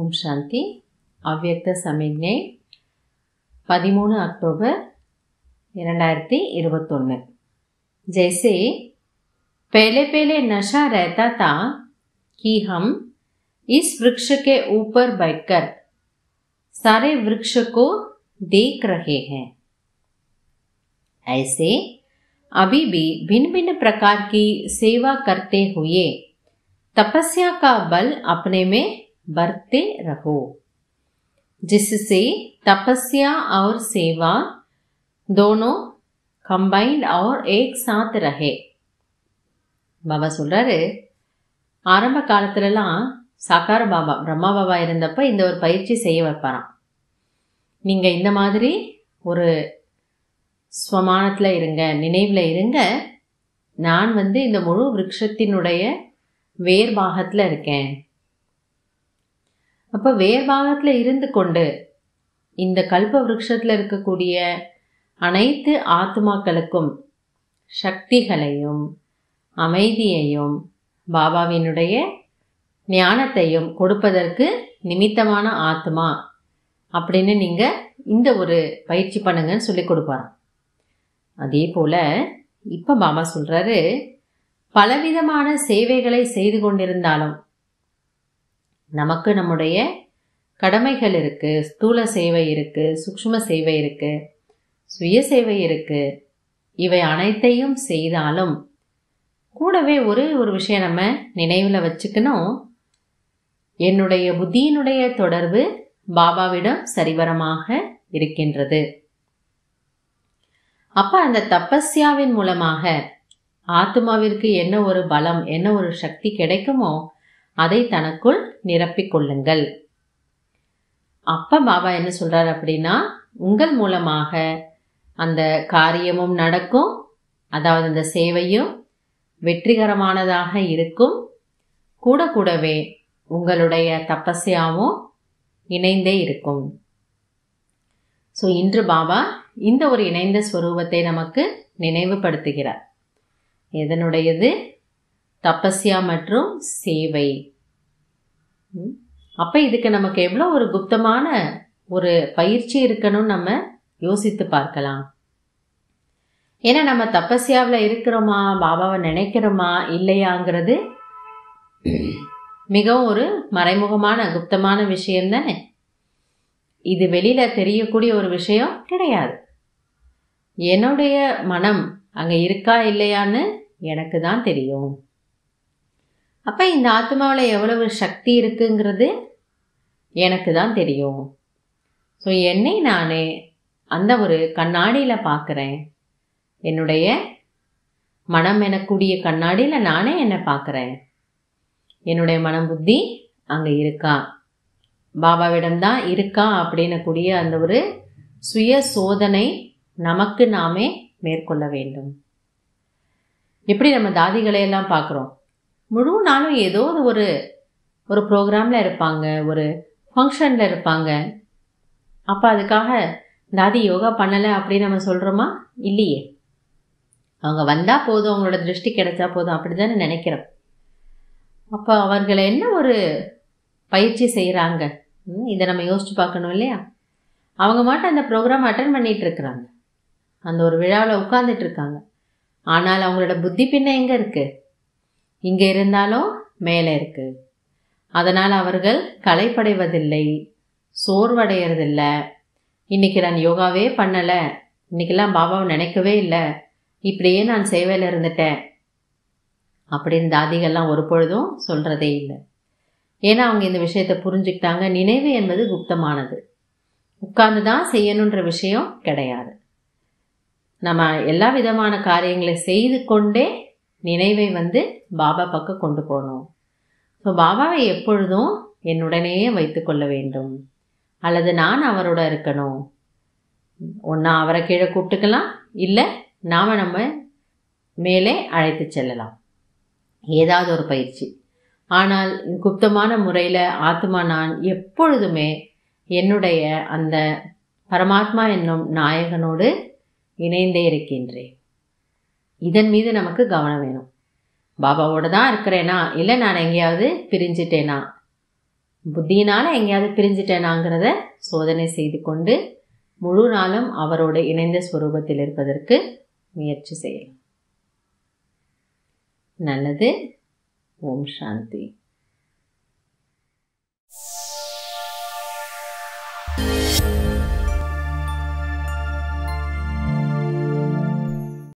ஓம் சாந்தி அவ்வியக்த சமிக்ஞை பதிமூணு அக்டோபர் இரண்டாயிरती जैसे पहले पहले नशा रहता था कि हम इस वृक्ष के ऊपर बैठकर सारे वृक्ष को देख रहे हैं ऐसे अभी भी भिन्न भिन्न प्रकार की सेवा करते हुए तपस्या का बल अपने में बढ़ते रहो जिससे तपस्या और सेवा दोनों கம்பைன்ட் ஆர் ஏக் சாத் ரஹே பாபா சொல்கிறாரு ஆரம்ப காலத்துலலாம் சாக்கார பாபா பிரம்மா பாபா இருந்தப்ப இந்த ஒரு பயிற்சி செய்ய வைப்பாராம் நீங்கள் இந்த மாதிரி ஒரு ஸ்வமானத்தில் இருங்க நினைவில் இருங்க நான் வந்து இந்த முழு விரக்ஷத்தினுடைய வேர்பாகத்தில் இருக்கேன் அப்போ வேர்பாகத்தில் இருந்து கொண்டு இந்த கல்ப விரக்ஷத்துல இருக்கக்கூடிய அனைத்து ஆத்மாக்களுக்கும் சக்திகளையும் அமைதியையும் பாபாவினுடைய ஞானத்தையும் கொடுப்பதற்கு நிமித்தமான ஆத்மா அப்படின்னு நீங்கள் இந்த ஒரு பயிற்சி பண்ணுங்கன்னு சொல்லி கொடுப்பாராம் அதே போல் இப்போ பாபா சொல்றாரு பலவிதமான சேவைகளை செய்து கொண்டிருந்தாலும் நமக்கு நம்முடைய கடமைகள் இருக்குது ஸ்தூல சேவை இருக்கு சுக்ஷ்ம சேவை இருக்கு சுய சேவை இருக்கு இவை அனைத்தையும் செய்தாலும் கூடவே ஒரே ஒரு விஷயம் நம்ம நினைவில் வச்சுக்கணும் என்னுடைய புத்தியினுடைய தொடர்பு பாபாவிடம் சரிவரமாக இருக்கின்றது அப்ப அந்த தபஸ்யாவின் மூலமாக ஆத்மாவிற்கு என்ன ஒரு பலம் என்ன ஒரு சக்தி கிடைக்குமோ அதை தனக்குள் நிரப்பிக் கொள்ளுங்கள் அப்ப பாபா என்ன சொல்றாரு அப்படின்னா உங்கள் மூலமாக அந்த காரியமும் நடக்கும் அதாவது அந்த சேவையும் வெற்றிகரமானதாக இருக்கும் கூட கூடவே உங்களுடைய தபஸ்யாவும் இணைந்தே இருக்கும் ஸோ இன்று பாபா இந்த ஒரு இணைந்த ஸ்வரூபத்தை நமக்கு நினைவுபடுத்துகிறார் எதனுடையது தபஸ்யா மற்றும் சேவை அப்போ இதுக்கு நமக்கு எவ்வளோ ஒரு குப்தமான ஒரு பயிற்சி இருக்கணும்னு நம்ம யோசித்து பார்க்கலாம் ஏன்னா நம்ம தபஸ்யாவில் இருக்கிறோமா பாபாவை நினைக்கிறோமா இல்லையாங்கிறது மிகவும் ஒரு மறைமுகமான குப்தமான விஷயம் தானே இது வெளியில் தெரியக்கூடிய ஒரு விஷயம் கிடையாது என்னுடைய மனம் அங்கே இருக்கா இல்லையான்னு எனக்கு தான் தெரியும் அப்போ இந்த ஆத்மாவில் எவ்வளவு சக்தி இருக்குங்கிறது எனக்கு தான் தெரியும் ஸோ என்னை நான் அந்த ஒரு கண்ணாடியில் பார்க்குறேன் என்னுடைய மனம் எனக்கூடிய கண்ணாடியில் நானே என்னை பார்க்குறேன் என்னுடைய மனம் புத்தி அங்கே இருக்கா பாபாவிடம் தான் இருக்கா அப்படின்னக்கூடிய அந்த ஒரு சுய சோதனை நமக்கு நாமே மேற்கொள்ள வேண்டும் எப்படி நம்ம தாதிகளையெல்லாம் பார்க்குறோம் முழு நாளும் ஏதோ ஒரு ஒரு ப்ரோக்ராமில் இருப்பாங்க ஒரு ஃபங்க்ஷனில் இருப்பாங்க அப்போ அதுக்காக தாதி யோகா பண்ணலை அப்படின்னு நம்ம சொல்கிறோமா இல்லையே அவங்க வந்தால் போதும் அவங்களோட திருஷ்டி கிடைச்சா போதும் அப்படி தானே நினைக்கிறோம் அப்போ அவர்களை என்ன ஒரு பயிற்சி செய்கிறாங்க இதை நம்ம யோசித்து பார்க்கணும் இல்லையா அவங்க மட்டும் அந்த ப்ரோக்ராம் அட்டன் பண்ணிகிட்டு இருக்கிறாங்க அந்த ஒரு விழாவில் உட்காந்துட்டு இருக்காங்க ஆனால் அவங்களோட புத்தி பின்ன எங்கே இருக்குது இங்கே இருந்தாலும் மேலே இருக்கு அதனால் அவர்கள் களைப்படைவதில்லை சோர்வடைகிறதில்லை இன்னைக்கு நான் யோகாவே பண்ணலை இன்னைக்கெல்லாம் பாபாவை நினைக்கவே இல்லை இப்படியே நான் சேவையில் இருந்துட்டேன் அப்படின்னு தாதிகள்லாம் ஒரு பொழுதும் சொல்கிறதே இல்லை ஏன்னா அவங்க இந்த விஷயத்தை புரிஞ்சுக்கிட்டாங்க நினைவு என்பது குப்தமானது உட்கார்ந்து தான் செய்யணுன்ற விஷயம் கிடையாது நம்ம எல்லா விதமான காரியங்களை செய்து கொண்டே நினைவை வந்து பாபா பக்கம் கொண்டு போகணும் ஸோ பாபாவை எப்பொழுதும் என்னுடனேயே வைத்து கொள்ள வேண்டும் அல்லது நான் அவரோட இருக்கணும் ஒன்றா அவரை கீழே கூப்பிட்டுக்கலாம் இல்லை நாம் நம்ம மேலே அழைத்து செல்லலாம் ஏதாவது ஒரு பயிற்சி ஆனால் குப்தமான முறையில் ஆத்மா நான் எப்பொழுதுமே என்னுடைய அந்த பரமாத்மா என்னும் நாயகனோடு இணைந்தே இருக்கின்றேன் இதன் மீது நமக்கு கவனம் வேணும் பாபாவோட தான் இருக்கிறேனா இல்லை நான் எங்கேயாவது பிரிஞ்சிட்டேனா புத்தியினால் எங்கேயாவது பிரிஞ்சிட்டேனாங்கிறத சோதனை செய்து கொண்டு முழு நாளும் அவரோட இணைந்த ஸ்வரூபத்தில் இருப்பதற்கு முயற்சி செய்யலாம் நல்லது ஓம் சாந்தி